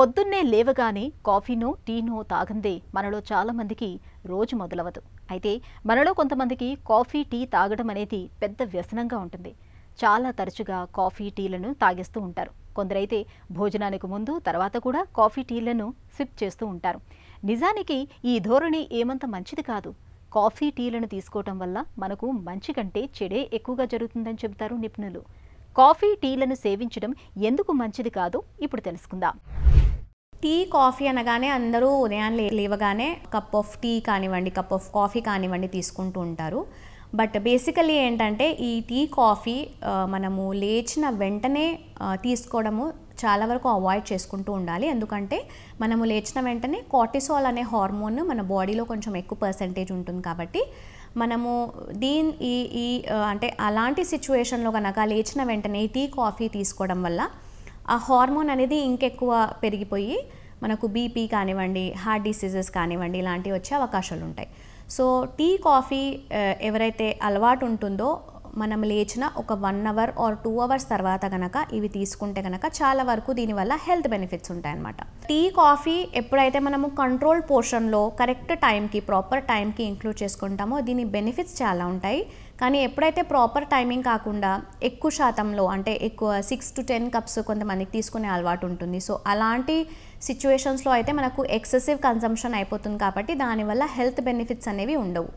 పొద్దున్నే లేవగానే కాఫీనో టీనో తాగందే మనలో చాలామందికి రోజు మొదలవదు అయితే మనలో కొంతమందికి కాఫీ టీ తాగడం అనేది పెద్ద వ్యసనంగా ఉంటుంది చాలా తరచుగా కాఫీ టీలను తాగేస్తూ ఉంటారు కొందరైతే భోజనానికి ముందు తర్వాత కూడా కాఫీ టీలను సిప్ చేస్తూ ఉంటారు నిజానికి ఈ ధోరణి ఏమంత మంచిది కాదు కాఫీ టీలను తీసుకోవటం వల్ల మనకు మంచి కంటే చెడే ఎక్కువగా జరుగుతుందని చెబుతారు నిపుణులు కాఫీ టీలను సేవించడం ఎందుకు మంచిది కాదు ఇప్పుడు తెలుసుకుందాం టీ కాఫీ అనగానే అందరూ ఉదయం లేవగానే కప్ ఆఫ్ టీ కానివ్వండి కప్ ఆఫ్ కాఫీ కానివ్వండి తీసుకుంటూ ఉంటారు బట్ బేసికలీ ఏంటంటే ఈ టీ కాఫీ మనము లేచిన వెంటనే తీసుకోవడము చాలా వరకు అవాయిడ్ చేసుకుంటూ ఉండాలి ఎందుకంటే మనము లేచిన వెంటనే కార్టిసాల్ అనే హార్మోన్ మన బాడీలో కొంచెం ఎక్కువ పర్సంటేజ్ ఉంటుంది కాబట్టి మనము దీని ఈ ఈ అంటే అలాంటి సిచ్యువేషన్లో కనుక లేచిన వెంటనే టీ కాఫీ తీసుకోవడం వల్ల ఆ హార్మోన్ అనేది ఇంకెక్కువ పెరిగిపోయి మనకు బీపీ కానివ్వండి హార్ట్ డిసీజెస్ కానివ్వండి ఇలాంటివి వచ్చే అవకాశాలు ఉంటాయి సో టీ కాఫీ ఎవరైతే అలవాటు ఉంటుందో మనం లేచిన ఒక one hour or two hours తర్వాత కనుక ఇవి తీసుకుంటే కనుక చాలా వరకు దీనివల్ల హెల్త్ బెనిఫిట్స్ ఉంటాయన్నమాట టీ కాఫీ ఎప్పుడైతే మనము కంట్రోల్ పోర్షన్లో కరెక్ట్ టైంకి ప్రాపర్ టైంకి ఇంక్లూడ్ చేసుకుంటామో దీని బెనిఫిట్స్ చాలా ఉంటాయి కానీ ఎప్పుడైతే ప్రాపర్ టైమింగ్ కాకుండా ఎక్కువ శాతంలో అంటే ఎక్కువ సిక్స్ టు టెన్ కప్స్ కొంతమందికి తీసుకునే అలవాటు ఉంటుంది సో అలాంటి సిచ్యువేషన్స్లో అయితే మనకు ఎక్సెసివ్ కన్సంప్షన్ అయిపోతుంది కాబట్టి దానివల్ల హెల్త్ బెనిఫిట్స్ అనేవి ఉండవు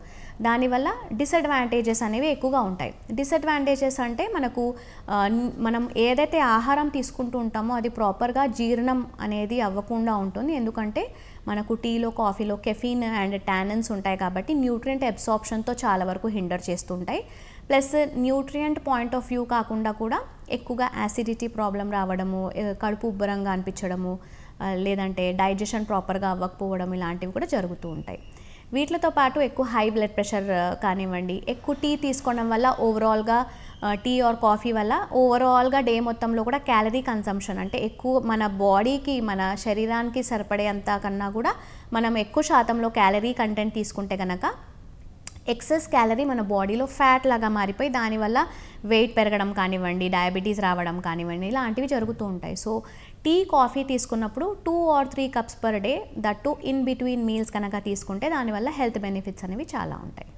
దానివల్ల డిసడ్వాంటేజెస్ అనేవి ఎక్కువగా ఉంటాయి డిసడ్వాంటేజెస్ అంటే మనకు మనం ఏదైతే ఆహారం తీసుకుంటూ ఉంటామో అది ప్రాపర్గా జీర్ణం అనేది అవ్వకుండా ఉంటుంది ఎందుకంటే మనకు టీలో కాఫీలో కెఫీన్ అండ్ టానన్స్ ఉంటాయి కాబట్టి న్యూట్రియంట్ అబ్సార్ప్షన్తో చాలా వరకు హిండర్ చేస్తుంటాయి plus nutrient point of view కాకుండా కూడా ఎక్కువగా యాసిడిటీ ప్రాబ్లం రావడము కడుపు ఉబ్బరంగా అనిపించడము లేదంటే డైజెషన్ ప్రాపర్గా అవ్వకపోవడం ఇలాంటివి కూడా జరుగుతూ ఉంటాయి వీటితో పాటు ఎక్కువ హై బ్లడ్ ప్రెషర్ కానివ్వండి ఎక్కువ టీ తీసుకోవడం వల్ల ఓవరాల్గా టీ ఆర్ కాఫీ వల్ల ఓవరాల్గా డే మొత్తంలో కూడా క్యాలరీ కన్సంప్షన్ అంటే ఎక్కువ మన బాడీకి మన శరీరానికి సరిపడేంత కన్నా కూడా మనం ఎక్కువ శాతంలో క్యాలరీ కంటెంట్ తీసుకుంటే కనుక ఎక్సెస్ క్యాలరీ మన బాడీలో ఫ్యాట్ లాగా మారిపోయి దానివల్ల వెయిట్ పెరగడం కానివ్వండి డయాబెటీస్ రావడం కానివ్వండి ఇలాంటివి జరుగుతూ ఉంటాయి సో టీ కాఫీ తీసుకున్నప్పుడు two or three cups per day that in between meals కనుక తీసుకుంటే దానివల్ల హెల్త్ బెనిఫిట్స్ అనేవి చాలా ఉంటాయి